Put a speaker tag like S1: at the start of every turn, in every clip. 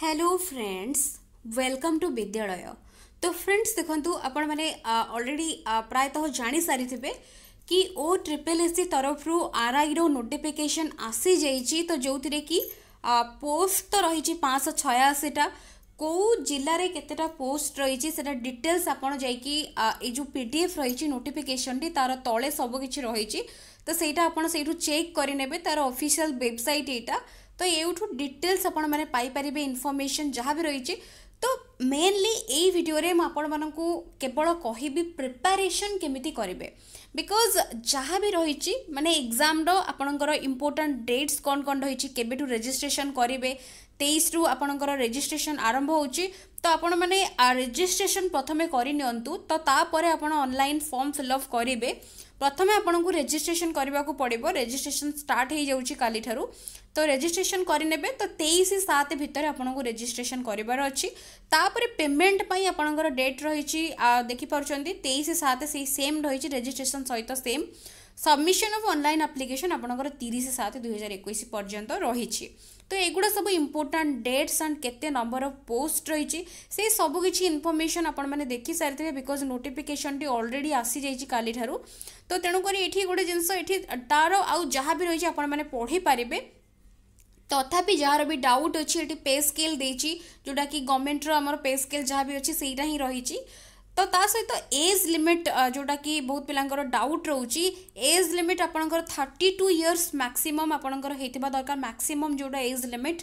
S1: hello friends welcome to विद्यालय तो friends देखु आपण मैंने अलरेडी प्रायतः जाणी सारी कि ओ ट्रिपल एस सी तरफ आरआईर नोटिफिकेसन आसी जाइए तो जो थी कि पोस्ट तो रही पाँच छयाशीटा কেউ জেলার কতটা পোস্ট রয়েছে সেটা ডিটেলস আপনার যাই এই যে পিডিএফ রয়েছে নোটিফিকেসনটি তার তলে সবকিছু রয়েছে তো সেইটা আপনার সেইটু চেক করে নেবে তার অফিসিয়াল ওয়েবসাইট এইটা ତ ଏଇଠୁ ଡିଟେଲ୍ସ ଆପଣମାନେ ପାଇପାରିବେ ଇନଫର୍ମେସନ୍ ଯାହା ବି ରହିଛି ତ ମେନ୍ଲି ଏଇ ଭିଡ଼ିଓରେ ମୁଁ ଆପଣମାନଙ୍କୁ କେବଳ କହିବି ପ୍ରିପାରେସନ୍ କେମିତି କରିବେ ବିକଜ୍ ଯାହା ବି ରହିଛି ମାନେ ଏକ୍ଜାମ୍ର ଆପଣଙ୍କର ଇମ୍ପୋର୍ଟାଣ୍ଟ ଡେଟ୍ସ କ'ଣ କ'ଣ ରହିଛି କେବେଠୁ ରେଜିଷ୍ଟ୍ରେସନ୍ କରିବେ ତେଇଶରୁ ଆପଣଙ୍କର ରେଜିଷ୍ଟ୍ରେସନ୍ ଆରମ୍ଭ ହେଉଛି ତ ଆପଣମାନେ ରେଜିଷ୍ଟ୍ରେସନ୍ ପ୍ରଥମେ କରିନିଅନ୍ତୁ ତ ତାପରେ ଆପଣ ଅନଲାଇନ୍ ଫର୍ମ ଫିଲ୍ଅପ୍ କରିବେ ପ୍ରଥମେ ଆପଣଙ୍କୁ ରେଜିଷ୍ଟ୍ରେସନ୍ କରିବାକୁ ପଡ଼ିବ ରେଜିଷ୍ଟ୍ରେସନ୍ ଷ୍ଟାର୍ଟ ହୋଇଯାଉଛି କାଲିଠାରୁ ତ ରେଜିଷ୍ଟ୍ରେସନ୍ କରିନେବେ ତ ତେଇଶ ସାତ ଭିତରେ ଆପଣଙ୍କୁ ରେଜିଷ୍ଟ୍ରେସନ୍ କରିବାର ଅଛି ତାପରେ ପେମେଣ୍ଟ ପାଇଁ ଆପଣଙ୍କର ଡେଟ୍ ରହିଛି ଦେଖିପାରୁଛନ୍ତି ତେଇଶ ସାତ ସେଇ ସେମ୍ ରହିଛି ରେଜିଷ୍ଟ୍ରେସନ୍ ସହିତ same submission of online application ଆପଣଙ୍କର ତିରିଶ ସାତ ଦୁଇହଜାର ଏକୋଇଶ ପର୍ଯ୍ୟନ୍ତ ରହିଛି তো এগুড়া সব ইম্পর্টাট ডেটস আন্ড কেতে নম্বর অফ পোস্ট রয়েছে সেই সবু কিছু ইনফরমেসন আপনার দেখি সারিথে বিকজ নোটিফিকেসনটি অলরেডি আসি যাই কালি ঠার তো তেণুকরি এটি গোটে জিনিস এটি তার আউ যা বি রয়েছে আপনার পড়ি পারিবে তথাপি যার বি ডাউট অছি এটি পে স্কেল দিয়েছি যেটা কি গভর্নমেন্টর আমার পে স্কেল যা বি অছি সেইটা হি রয়েছে ତ ତା ସହିତ ଏଜ୍ ଲିମିଟ୍ ଯେଉଁଟାକି ବହୁତ ପିଲାଙ୍କର ଡାଉଟ୍ ରହୁଛି ଏଜ୍ ଲିମିଟ୍ ଆପଣଙ୍କର ଥାର୍ଟି ଟୁ ଇୟର୍ସ ମ୍ୟାକ୍ସିମମ୍ ଆପଣଙ୍କର ହେଇଥିବା ଦରକାର ମ୍ୟାକ୍ସିମମ୍ ଯେଉଁଟା age limit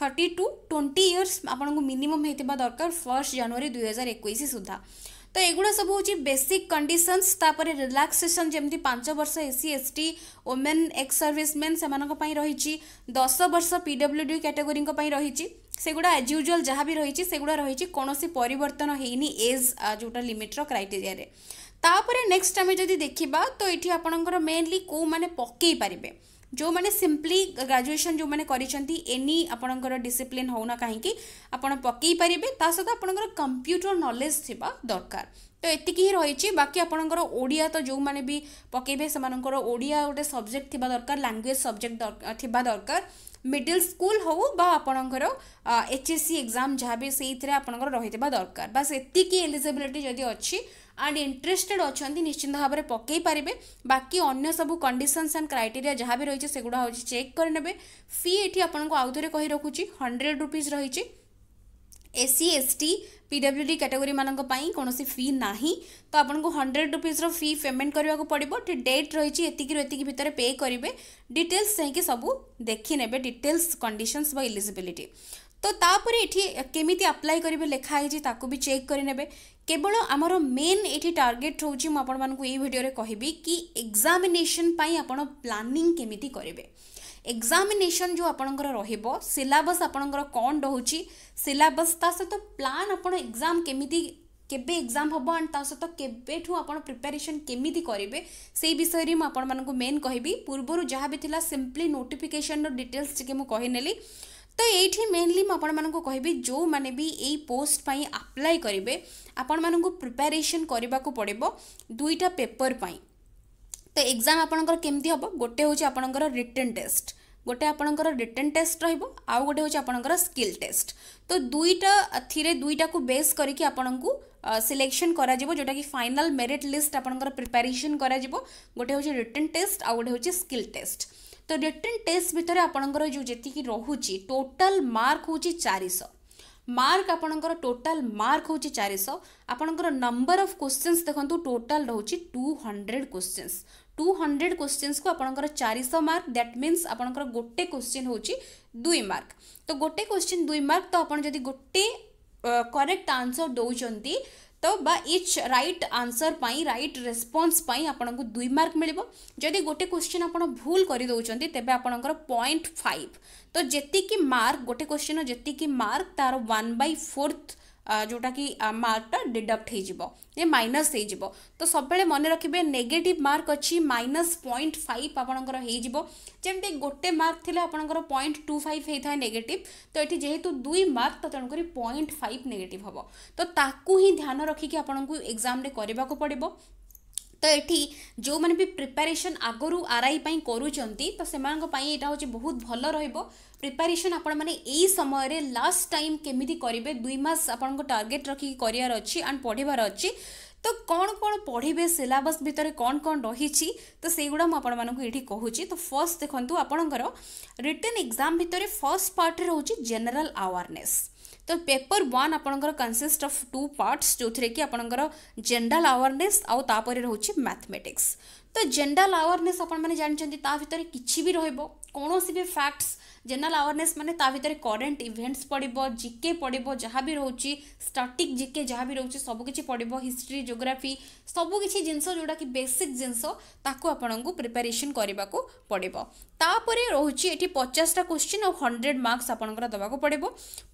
S1: thirty two twenty years ଆପଣଙ୍କୁ ମିନିମମ୍ ହେଇଥିବା ଦରକାର ଫର୍ଷ୍ଟ ଜାନୁଆରୀ ଦୁଇହଜାର ଏକୋଇଶ ସୁଦ୍ଧା ତ ଏଗୁଡ଼ା ସବୁ ହେଉଛି ବେସିକ୍ କଣ୍ଡିସନ୍ସ ତାପରେ ରିଲାକ୍ସେସନ୍ ଯେମିତି ପାଞ୍ଚ ବର୍ଷ SC ST women ex serviceman ସେମାନଙ୍କ ପାଇଁ ରହିଛି ଦଶ ବର୍ଷ ପିଡବ୍ଲ୍ୟୁଡି କ୍ୟାଟେଗୋରୀଙ୍କ ପାଇଁ ରହିଛି সেগুড়া আজ ইউজুয়াল যা বি রয়েছে সেগুড়া রয়েছে কোণী পরিবর্তন হয়নি এজ যেটা লিমিটর ক্রাইটেরিয়ারে তাপরে নেক্সট আমি যদি দেখিবা তো এটি আপনার মেনলি কেউ মানে পকাই পারিবে जो मैंने सिंपली ग्रेजुएशन जो मैंने करनी आपर डिसिप्लीन हो ना कहीं पकई पारे सहित कंप्यूटर नलेज थी दरकार तो ये ही रही बाकी आपर ओडिया तो जो मैंने भी पकेबे से ओडिया गोटे सब्जेक्ट थी दरकार लांगुएज सब्जेक्ट थी दरकार मिडिल स्कूल हो आपर एच एस सी एक्जाम जहाँ भी सही आपर रही दरकार बास ये एलिजिलिटी जब अच्छी एंड इंटरेस्टेड अच्छा निश्चिंत भाव में पकई पारे बाकी अन्य सब कंडीशनस एंड क्राइटेरिया जहाँ भी रही है सेगुड़ा हूँ चेक करे फी ये आपको आउ थे कही रखुच्छी हंड्रेड रुपीज रही SC S T PW D category मानी कौन से फी ना तो आपको हंड्रेड रुपीज्र फी पेमेंट करने को पड़ो डेट रही भितर पे करेंगे डिटेल्स जाइए सब देखने डिटेल्स कंडीशन व इलिजिलिटी तो तापर ये केमी अप्लाई करेंगे लिखाही चेक करेंगे কেবল আমার মেন এটি টার্গেট রয়েছে মু আপনার এই ভিডিওরে কহিবি কি এক্সামিনেসন আপনার প্লানিং কমিটি করবে এক্সামিনেসন যে আপনার রহব সিলাবস আপনার কণ রয়েছে সিলাবস তা সহ প্লান আপনার এক্সাম কমিটি কেবে এক্সাম হব আন্ড তা সহ কেবেঠু আপনার প্রিপারেশন কেমিতি করবে সেই বিষয় মু আপনার মেন কহিবি পূর্ব যা বি সিম্পলি নোটিফিকেসন ডিটেলস টিকি মু ତ ଏଇଠି ମେନଲି ମୁଁ ଆପଣମାନଙ୍କୁ କହିବି ଯେଉଁମାନେ ବି ଏଇ ପୋଷ୍ଟ ପାଇଁ ଆପ୍ଲାଏ କରିବେ ଆପଣମାନଙ୍କୁ ପ୍ରିପାରେସନ୍ କରିବାକୁ ପଡ଼ିବ ଦୁଇଟା ପେପର ପାଇଁ ତ ଏକ୍ଜାମ୍ ଆପଣଙ୍କର କେମିତି ହେବ ଗୋଟେ ହେଉଛି ଆପଣଙ୍କର ରିଟର୍ଣ୍ଣ ଟେଷ୍ଟ ଗୋଟେ ଆପଣଙ୍କର ରିଟର୍ଣ୍ଣ ଟେଷ୍ଟ ରହିବ ଆଉ ଗୋଟେ ହେଉଛି ଆପଣଙ୍କର ସ୍କିଲ୍ ଟେଷ୍ଟ ତ ଦୁଇଟା ଥିରେ ଦୁଇଟାକୁ ବେସ୍ କରିକି ଆପଣଙ୍କୁ सिलेक्शन करा जोटा कि फाइनल मेरीट लिस्ट आपर प्रिपेरेसन हो गोटे हूँ रिटर्न टेस्ट आउ गए हूँ स्किल टेस्ट तो रिटर्न टेस्ट भितर आपर जो जी रोचे टोटाल मार्क हूँ चार शह मार्क आपर टोटाल मार्क हूँ चार शह आपर नंबर अफ क्वेश्चन देखो टोटाल रोच two hundred question two hundred question को आपर मार्क दैट मीनस आपर गोटे क्वेश्चन हूँ दुई मार्क तो गोटे क्वेश्चन दुई मार्क तो आप गोटे करेक्ट आंसर दौरान ତ ବା ଇଚ୍ ରାଇଟ୍ ଆନ୍ସର୍ ପାଇଁ ରାଇଟ୍ ରେସ୍ପନ୍ସ ପାଇଁ ଆପଣଙ୍କୁ ଦୁଇ ମାର୍କ ମିଳିବ ଯଦି ଗୋଟେ କ୍ୱେଶ୍ଚିନ୍ ଆପଣ ଭୁଲ କରିଦେଉଛନ୍ତି ତେବେ ଆପଣଙ୍କର ପଏଣ୍ଟ ଫାଇଭ୍ ତ ଯେତିକି ମାର୍କ ଗୋଟେ କ୍ୱେଶ୍ଚିନ୍ର ଯେତିକି ମାର୍କ ତା'ର ୱାନ୍ ବାଇ ଫୋର୍ଥ ଯେଉଁଟାକି ମାର୍କଟା ଡିଡକ୍ଟ ହେଇଯିବ ଏ ମାଇନସ୍ ହେଇଯିବ ତ ସବୁବେଳେ ମନେ ରଖିବେ ନେଗେଟିଭ୍ ମାର୍କ ଅଛି ମାଇନସ୍ ପଏଣ୍ଟ ଫାଇଭ୍ ଆପଣଙ୍କର ହେଇଯିବ ଯେମିତି ଗୋଟେ ମାର୍କ ଥିଲେ ଆପଣଙ୍କର ପଏଣ୍ଟ ଟୁ ଫାଇଭ୍ ହେଇଥାଏ ନେଗେଟିଭ୍ ତ ଏଠି ଯେହେତୁ ଦୁଇ ମାର୍କ ତ ତେଣୁକରି ପଏଣ୍ଟ ଫାଇଭ୍ ନେଗେଟିଭ୍ ହେବ ତ ତାକୁ ହିଁ ଧ୍ୟାନ ରଖିକି ଆପଣଙ୍କୁ ଏକ୍ଜାମ୍ରେ କରିବାକୁ ପଡ଼ିବ ତ ଏଠି ଯେଉଁମାନେ ବି ପ୍ରିପାରେସନ୍ ଆଗରୁ ଆର୍ ଆଇ ପାଇଁ କରୁଛନ୍ତି ତ ସେମାନଙ୍କ ପାଇଁ ଏଇଟା ହେଉଛି ବହୁତ ଭଲ ରହିବ ପ୍ରିପାରେସନ୍ ଆପଣମାନେ ଏଇ ସମୟରେ ଲାଷ୍ଟ ଟାଇମ୍ କେମିତି କରିବେ ଦୁଇ ମାସ ଆପଣଙ୍କ ଟାର୍ଗେଟ୍ ରଖିକି କରିବାର ଅଛି ଆଣ୍ଡ ପଢ଼ିବାର ଅଛି ତ କ'ଣ କ'ଣ ପଢ଼ିବେ ସିଲାବସ୍ ଭିତରେ କ'ଣ କ'ଣ ରହିଛି ତ ସେଇଗୁଡ଼ା ମୁଁ ଆପଣମାନଙ୍କୁ ଏଇଠି କହୁଛି ତ ଫର୍ଷ୍ଟ ଦେଖନ୍ତୁ ଆପଣଙ୍କର ରିଟର୍ନ ଏକ୍ଜାମ୍ ଭିତରେ ଫର୍ଷ୍ଟ ପାର୍ଟରେ ରହୁଛି ଜେନେରାଲ୍ ଆୱାରନେସ୍ तो पेपर वन आपर कनसीस्ट अफ टू पार्टस जो थे कि आपंकर जेनेल आवेरनेस आउपर रोचे मैथमेटिक्स तो जेनराल आवेरनेस आप जानते ता भितर कि भी रोक କୌଣସି ବି ଫ୍ୟାକ୍ଟସ୍ ଜେନେରାଲ ଆୱାରନେସ୍ ମାନେ ତା ଭିତରେ କରେଣ୍ଟ ଇଭେଣ୍ଟସ୍ ପଡ଼ିବ ଜିକେ ପଡ଼ିବ ଯାହା ବି ରହୁଛି ଷ୍ଟାଟିକ୍ ଜିକେ ଯାହା ବି ରହୁଛି ସବୁକିଛି ପଡ଼ିବ ହିଷ୍ଟ୍ରି ଜିଓଗ୍ରାଫି ସବୁକିଛି ଜିନିଷ ଯେଉଁଟାକି ବେସିକ୍ ଜିନିଷ ତାକୁ ଆପଣଙ୍କୁ ପ୍ରିପାରେସନ୍ କରିବାକୁ ପଡ଼ିବ ତାପରେ ରହୁଛି ଏଠି ପଚାଶଟା କୋଶ୍ଚିନ୍ ଆଉ ହଣ୍ଡ୍ରେଡ଼ ମାର୍କସ୍ ଆପଣଙ୍କର ଦେବାକୁ ପଡ଼ିବ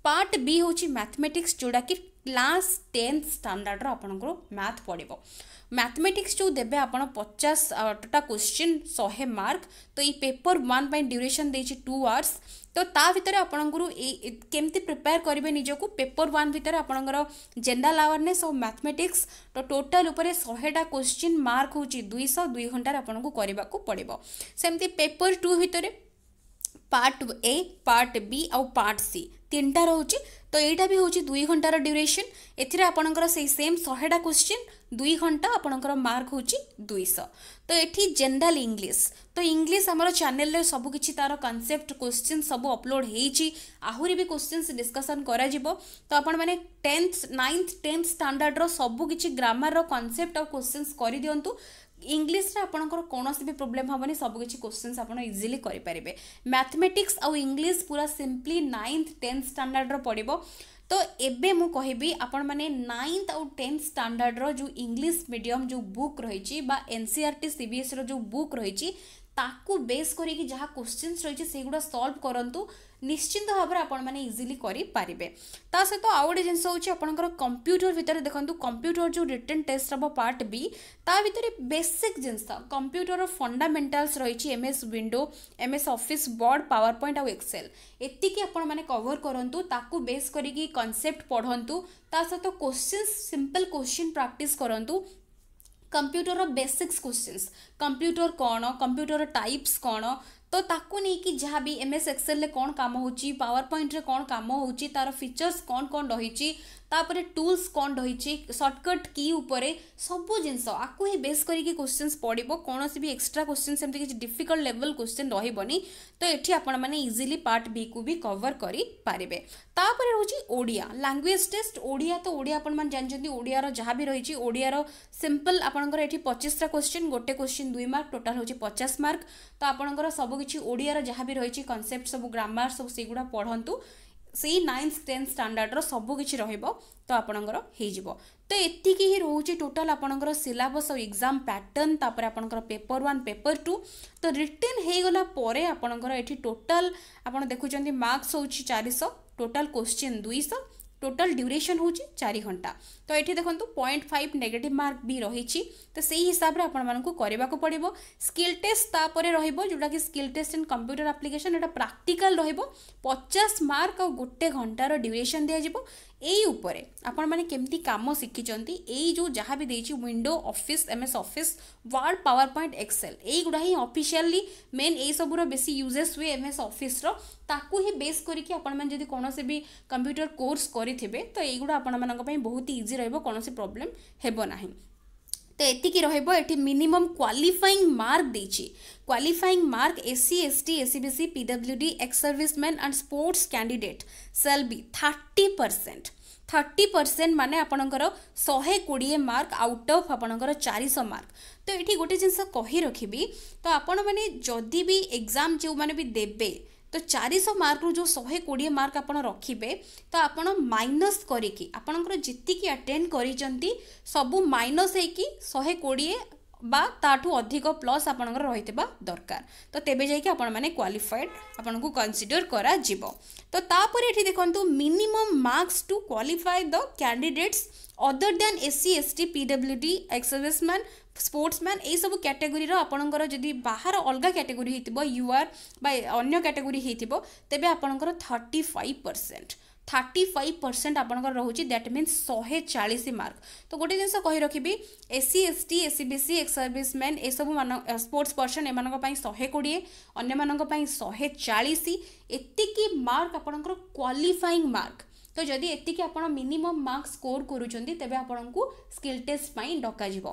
S1: ପାର୍ଟ ବି ହେଉଛି ମ୍ୟାଥମେଟିକ୍ସ ଯେଉଁଟାକି କ୍ଲାସ୍ ଟେନ୍ଥ ଷ୍ଟାଣ୍ଡାର୍ଡ଼ର ଆପଣଙ୍କର ମ୍ୟାଥ୍ ପଡ଼ିବ ମ୍ୟାଥମେଟିକ୍ସ ଯେଉଁ ଦେବେ ଆପଣ ପଚାଶଟା କୋଶ୍ଚିନ୍ ଶହେ ମାର୍କ ତ ଏଇ ପେପର୍ ୱାନ୍ ପାଇଁ ଡ୍ୟୁରେସନ୍ ଦେଇଛି ଟୁ ଆୱାର୍ସ ତ ତା ଭିତରେ ଆପଣଙ୍କର ଏଇ କେମିତି ପ୍ରିପେୟାର କରିବେ ନିଜକୁ ପେପର୍ ୱାନ୍ ଭିତରେ ଆପଣଙ୍କର ଜେନେରାଲ୍ ଆୱାରନେସ୍ ଆଉ ମ୍ୟାଥମେଟିକ୍ସ ତ ଟୋଟାଲ୍ ଉପରେ ଶହେଟା କୋଶ୍ଚିନ୍ ମାର୍କ ହେଉଛି ଦୁଇଶହ ଦୁଇ ଘଣ୍ଟାରେ ଆପଣଙ୍କୁ କରିବାକୁ ପଡ଼ିବ ସେମିତି ପେପର୍ ଟୁ ଭିତରେ ପାର୍ଟ ଏ ପାର୍ଟ ବି ଆଉ ପାର୍ଟ ସି ତିନିଟା ରହୁଛି ତ ଏଇଟା ବି ହେଉଛି ଦୁଇ ଘଣ୍ଟାର ଡ୍ୟୁରେସନ୍ ଏଥିରେ ଆପଣଙ୍କର ସେଇ ସେମ୍ ଶହେଟା କ୍ୱେଶ୍ଚିନ୍ ଦୁଇ ଘଣ୍ଟା ଆପଣଙ୍କର ମାର୍କ ହେଉଛି ଦୁଇଶହ ତ ଏଠି ଜେନେରାଲ୍ ଇଂଲିଶ ତ ଇଂଲିଶ ଆମର ଚ୍ୟାନେଲରେ ସବୁକିଛି ତା'ର କନସେପ୍ଟ କ୍ୱେଶ୍ଚିନ୍ ସବୁ ଅପଲୋଡ଼ ହେଇଛି ଆହୁରି ବି କ୍ୱେଶ୍ଚିନ୍ସ ଡିସ୍କସନ୍ କରାଯିବ ତ ଆପଣମାନେ ଟେନ୍ଥ ନାଇନ୍ଥ ଟେନ୍ଥ ଷ୍ଟାଣ୍ଡାର୍ଡ଼ର ସବୁକିଛି ଗ୍ରାମାରର କନସେପ୍ଟ ଆଉ କ୍ୱେଶ୍ଚିନ୍ସ କରିଦିଅନ୍ତୁ ଇଂଲିଶରେ ଆପଣଙ୍କର କୌଣସି ବି ପ୍ରୋବ୍ଲେମ୍ ହେବନି ସବୁକିଛି କୋଶ୍ଚିନ୍ସ ଆପଣ ଇଜିଲି କରିପାରିବେ ମ୍ୟାଥମେଟିକ୍ସ ଆଉ ଇଂଲିଶ ପୁରା ସିମ୍ପଲି ନାଇନ୍ଥ ଟେନ୍ଥ ଷ୍ଟାଣ୍ଡାର୍ଡ଼ର ପଡ଼ିବ ତ ଏବେ ମୁଁ କହିବି ଆପଣମାନେ ନାଇନ୍ଥ ଆଉ ଟେନ୍ଥ ଷ୍ଟାଣ୍ଡାର୍ଡ଼ର ଯେଉଁ ଇଂଲିଶ ମିଡ଼ିୟମ୍ ଯେଉଁ ବୁକ୍ ରହିଛି ବା N C R T C B ଏସ୍ର ଯେଉଁ ବୁକ୍ ରହିଛି ତାକୁ ବେସ୍ କରିକି ଯାହା କୋଶ୍ଚିନ୍ସ ରହିଛି ସେଗୁଡ଼ା ସଲ୍ଭ କରନ୍ତୁ ନିଶ୍ଚିନ୍ତ ଭାବରେ ଆପଣମାନେ ଇଜିଲି କରିପାରିବେ ତା ସହିତ ଆଉ ଗୋଟେ ଜିନିଷ ହେଉଛି ଆପଣଙ୍କର କମ୍ପ୍ୟୁଟର ଭିତରେ ଦେଖନ୍ତୁ କମ୍ପ୍ୟୁଟର ଯେଉଁ ରିଟର୍ଣ୍ଣ ଟେଷ୍ଟ ହେବ ପାର୍ଟ ବି ତା ଭିତରେ ବେସିକ୍ ଜିନିଷ କମ୍ପ୍ୟୁଟରର ଫଣ୍ଡାମେଣ୍ଟାଲ୍ସ ରହିଛି M S window M S office word power point ଆଉ ଏକ୍ସେଲ୍ ଏତିକି ଆପଣମାନେ କଭର କରନ୍ତୁ ତାକୁ ବେସ୍ କରିକି କନସେପ୍ଟ ପଢ଼ନ୍ତୁ ତା ସହିତ କୋଶ୍ଚିନ୍ସ ସିମ୍ପଲ୍ କୋଶ୍ଚିନ୍ ପ୍ରାକ୍ଟିସ୍ କରନ୍ତୁ कंप्यूटर बेसिक्स क्वेश्चन कंप्यूटर कौन कंप्यूटर टाइप्स कौन ତ ତାକୁ ନେଇକି ଯାହା ବି ଏମ୍ ଏସ୍ ଏକ୍ସେଲ୍ରେ କ'ଣ କାମ ହେଉଛି ପାୱାର ପଏଣ୍ଟରେ କ'ଣ କାମ ହେଉଛି ତା'ର ଫିଚର୍ସ କ'ଣ କ'ଣ ରହିଛି ତାପରେ ଟୁଲ୍ସ କ'ଣ ରହିଛି ସର୍ଟକଟ୍ କି ଉପରେ ସବୁ ଜିନିଷ ଆକୁ ହିଁ ବେସ୍ କରିକି କୋଶ୍ଚିନ୍ସ ପଡ଼ିବ କୌଣସି ବି ଏକ୍ସଟ୍ରା କୋଶ୍ଚିନ୍ ସେମିତି କିଛି ଡିଫିକଲ୍ଟ ଲେଭଲ୍ କୋଶ୍ଚିନ୍ ରହିବନି ତ ଏଠି ଆପଣମାନେ ଇଜିଲି ପାର୍ଟ ବିକୁ ବି କଭର୍ କରିପାରିବେ ତାପରେ ରହୁଛି ଓଡ଼ିଆ ଲାଙ୍ଗୁଏଜ୍ ଟେଷ୍ଟ ଓଡ଼ିଆ ତ ଓଡ଼ିଆ ଆପଣମାନେ ଜାଣିଛନ୍ତି ଓଡ଼ିଆର ଯାହା ବି ରହିଛି ଓଡ଼ିଆର ସିମ୍ପଲ୍ ଆପଣଙ୍କର ଏଠି ପଚିଶଟା କୋଶ୍ଚିନ୍ ଗୋଟେ କୋଶ୍ଚିନ୍ ଦୁଇ ମାର୍କ ଟୋଟାଲ୍ ହେଉଛି ପଚାଶ ମାର୍କ ତ ଆପଣଙ୍କର ସବୁ ସବୁକିଛି ଓଡ଼ିଆର ଯାହା ବି ରହିଛି କନସେପ୍ଟ ସବୁ ଗ୍ରାମାର ସବୁ ସେଗୁଡ଼ା ପଢ଼ନ୍ତୁ ସେଇ ନାଇନ୍ଥ ଟେନ୍ଥ ଷ୍ଟାଣ୍ଡାର୍ଡ଼ର ସବୁକିଛି ରହିବ ତ ଆପଣଙ୍କର ହେଇଯିବ ତ ଏତିକି ହିଁ ରହୁଛି ଟୋଟାଲ୍ ଆପଣଙ୍କର ସିଲାବସ୍ ଆଉ ଏକ୍ଜାମ୍ ପ୍ୟାଟର୍ନ ତାପରେ ଆପଣଙ୍କର ପେପର୍ ୱାନ୍ ପେପର୍ ଟୁ ତ ରିଟର୍ନ ହେଇଗଲା ପରେ ଆପଣଙ୍କର ଏଠି ଟୋଟାଲ୍ ଆପଣ ଦେଖୁଛନ୍ତି ମାର୍କସ୍ ହେଉଛି ଚାରିଶହ ଟୋଟାଲ୍ କୋଶ୍ଚିନ୍ ଦୁଇଶହ ଟୋଟାଲ୍ ଡ୍ୟୁରେସନ୍ ହେଉଛି ଚାରି ଘଣ୍ଟା ତ ଏଠି ଦେଖନ୍ତୁ ପଏଣ୍ଟ ଫାଇଭ୍ ନେଗେଟିଭ୍ ମାର୍କ ବି ରହିଛି ତ ସେଇ ହିସାବରେ ଆପଣମାନଙ୍କୁ କରିବାକୁ ପଡ଼ିବ ସ୍କିଲ୍ ଟେଷ୍ଟ ତାପରେ ରହିବ ଯେଉଁଟାକି skill test in computer application ଏଇଟା ପ୍ରାକ୍ଟିକାଲ୍ ରହିବ ପଚାଶ ମାର୍କ ଆଉ ଗୋଟେ ଘଣ୍ଟାର ଡ୍ୟୁରେସନ୍ ଦିଆଯିବ ଏଇ ଉପରେ ଆପଣମାନେ କେମିତି କାମ ଶିଖିଛନ୍ତି ଏଇ ଯେଉଁ ଯାହା ବି ଦେଇଛି window office M S office word power point excel ଏଇଗୁଡ଼ା ହିଁ ଅଫିସିଆଲି ମେନ୍ ଏଇସବୁର ବେଶୀ ୟୁଜେସ୍ ହୁଏ ଏମ୍ ଏସ୍ ଅଫିସ୍ର ତାକୁ ହିଁ ବେସ୍ କରିକି ଆପଣମାନେ ଯଦି କୌଣସି ବି କମ୍ପ୍ୟୁଟର କୋର୍ସ କରିଥିବେ ତ ଏଇଗୁଡ଼ା ଆପଣମାନଙ୍କ ପାଇଁ ବହୁତ ଇଜି ରହିବ କୌଣସି ପ୍ରୋବ୍ଲେମ୍ ହେବ ନାହିଁ ତ ଏତିକି ରହିବ ଏଠି ମିନିମମ୍ କ୍ୱାଲିଫାଇଂ ମାର୍କ ଦେଇଛି qualifying mark S C S T S C B C P W D ex serviceman and sports candidate ସେଲ୍ ବି ଥାର୍ଟି ପରସେଣ୍ଟ ଥାର୍ଟି ପରସେଣ୍ଟ ମାନେ ଆପଣଙ୍କର ଶହେ କୋଡ଼ିଏ ମାର୍କ ଆଉଟ୍ ଅଫ୍ ଆପଣଙ୍କର ଚାରିଶହ ମାର୍କ ତ ଏଠି ଗୋଟେ ଜିନିଷ କହି ରଖିବି ତ ଆପଣମାନେ ଯଦି ବି ଏକ୍ଜାମ୍ ଯେଉଁମାନେ ବି ଦେବେ तो ଚାରିଶହ ମାର୍କରୁ ଯେଉଁ ଶହେ କୋଡ଼ିଏ ମାର୍କ ଆପଣ ରଖିବେ ତ ଆପଣ ମାଇନସ୍ କରିକି ଆପଣଙ୍କର ଯେତିକି ଆଟେଣ୍ଡ କରିଛନ୍ତି ସବୁ ମାଇନସ୍ ହେଇକି ଶହେ କୋଡ଼ିଏ বা ତାଠୁ ଅଧିକ ପ୍ଲସ୍ ଆପଣଙ୍କର ରହିଥିବା ଦରକାର ତ ତେବେ ଯାଇକି ଆପଣମାନେ କ୍ୱାଲିଫାଏଡ଼୍ ଆପଣଙ୍କୁ କନସିଡ଼ର କରାଯିବ ତ ତାପରେ ଏଠି ଦେଖନ୍ତୁ minimum marks to qualify the candidates other than S C S T P W D ex serviceman sportsman ଏଇସବୁ କ୍ୟାଟେଗୋରିର ଆପଣଙ୍କର ଯଦି ବାହାର ଅଲଗା କ୍ୟାଟେଗୋରି ହେଇଥିବ ୟୁ ଆର୍ ବା ଅନ୍ୟ କ୍ୟାଟେଗୋରି ହେଇଥିବ ତେବେ ଆପଣଙ୍କର thirty five percent thirty five percent আপনার রয়েছে দ্যাট মিন্স শহে চাশ মার্ক তো গোটে জিনিস কী রাখবি SC ST SC BC ex serviceman এসব স্পোর্টস পর্সন এমন শহে কোড়িয়ে অন্য শহে চাশ এতিকি মার্ক আপনার କ୍ୱାଲିଫାଇଂ ମାର୍କ ତ ଯଦି ଏତିକି ଆପଣ ମିନିମମ୍ ମାର୍କ ସ୍କୋର କରୁଛନ୍ତି ତେବେ ଆପଣଙ୍କୁ ସ୍କିଲ୍ ଟେଷ୍ଟ ପାଇଁ ଡକାଯିବ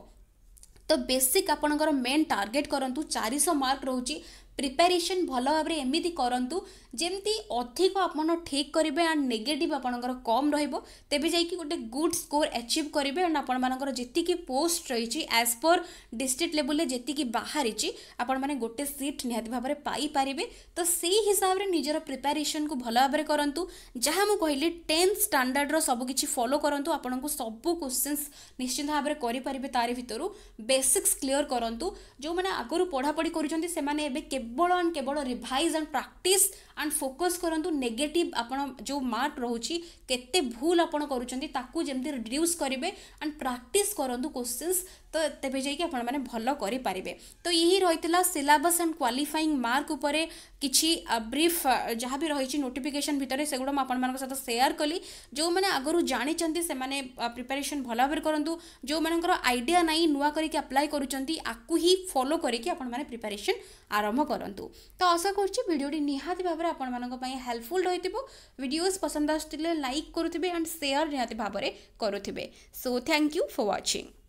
S1: ତ ବେସିକ୍ ଆପଣଙ୍କର ମେନ୍ ଟାର୍ଗେଟ୍ କରନ୍ତୁ ଚାରିଶହ ମାର୍କ ରହୁଛି ପ୍ରିପାରେସନ୍ ଭଲ ଭାବରେ ଏମିତି କରନ୍ତୁ ଯେମିତି ଅଧିକ ଆପଣ ଠିକ୍ କରିବେ ଆଣ୍ଡ ନେଗେଟିଭ୍ ଆପଣଙ୍କର କମ୍ ରହିବ ତେବେ ଯାଇକି ଗୋଟେ ଗୁଡ୍ ସ୍କୋର୍ ଆଚିଭ୍ କରିବେ ଆଣ୍ଡ ଆପଣମାନଙ୍କର ଯେତିକି ପୋଷ୍ଟ ରହିଛି ଆଜ୍ ପର୍ ଡିଷ୍ଟ୍ରିକ୍ଟ ଲେବୁଲ୍ରେ ଯେତିକି ବାହାରିଛି ଆପଣମାନେ ଗୋଟେ ସିଟ୍ ନିହାତି ଭାବରେ ପାଇପାରିବେ ତ ସେଇ ହିସାବରେ ନିଜର ପ୍ରିପାରେସନ୍କୁ ଭଲ ଭାବରେ କରନ୍ତୁ ଯାହା ମୁଁ କହିଲି ଟେନ୍ଥ ଷ୍ଟାଣ୍ଡାର୍ଡ଼ର ସବୁକିଛି ଫଲୋ କରନ୍ତୁ ଆପଣଙ୍କୁ ସବୁ କୋଶ୍ଚିନ୍ସ ନିଶ୍ଚିନ୍ତ ଭାବରେ କରିପାରିବେ ତାରି ଭିତରୁ ବେସିକ୍ସ କ୍ଲିଅର୍ କରନ୍ତୁ ଯେଉଁମାନେ ଆଗରୁ ପଢ଼ାପଢ଼ି କରୁଛନ୍ତି ସେମାନେ ଏବେ କେବେ କେବଳ ଆଣ୍ଡ କେବଳ revise and practice and focus କରନ୍ତୁ ନେଗେଟିଭ୍ ଆପଣ ଯେଉଁ ମାର୍କ ରହୁଛି କେତେ ଭୁଲ ଆପଣ କରୁଛନ୍ତି ତାକୁ ଯେମିତି ରିଡ୍ୟୁସ୍ କରିବେ ଆଣ୍ଡ ପ୍ରାକ୍ଟିସ୍ କରନ୍ତୁ କୋଶ୍ଚିନ୍ସ ତ ତେବେ ଯାଇକି ଆପଣମାନେ ଭଲ କରିପାରିବେ ତ ଏହି ରହିଥିଲା ସିଲାବସ୍ ଆଣ୍ଡ କ୍ୱାଲିଫାଇଂ ମାର୍କ ଉପରେ କିଛି ବ୍ରିଫ୍ ଯାହା ବି ରହିଛି ନୋଟିଫିକେସନ୍ ଭିତରେ ସେଗୁଡ଼ା ମୁଁ ଆପଣମାନଙ୍କ ସହିତ ସେୟାର କଲି ଯେଉଁମାନେ ଆଗରୁ ଜାଣିଛନ୍ତି ସେମାନେ ପ୍ରିପାରେସନ୍ ଭଲ ଭାବରେ କରନ୍ତୁ ଯେଉଁମାନଙ୍କର ଆଇଡ଼ିଆ ନାହିଁ ନୂଆ କରିକି ଆପ୍ଲାଏ କରୁଛନ୍ତି ଆକୁ ହିଁ ଫଲୋ କରିକି ଆପଣମାନେ ପ୍ରିପାରେସନ୍ ଆରମ୍ଭ କରନ୍ତୁ ତ ଆଶା କରୁଛି ଭିଡ଼ିଓଟି ନିହାତି ଭାବରେ ଆପଣମାନଙ୍କ ପାଇଁ ହେଲ୍ପଫୁଲ୍ ରହିଥିବ ଭିଡ଼ିଓଜ୍ ପସନ୍ଦ ଆସୁଥିଲେ ଲାଇକ୍ କରୁଥିବେ ଆଣ୍ଡ ସେୟାର ନିହାତି ଭାବରେ କରୁଥିବେ so thank you for watching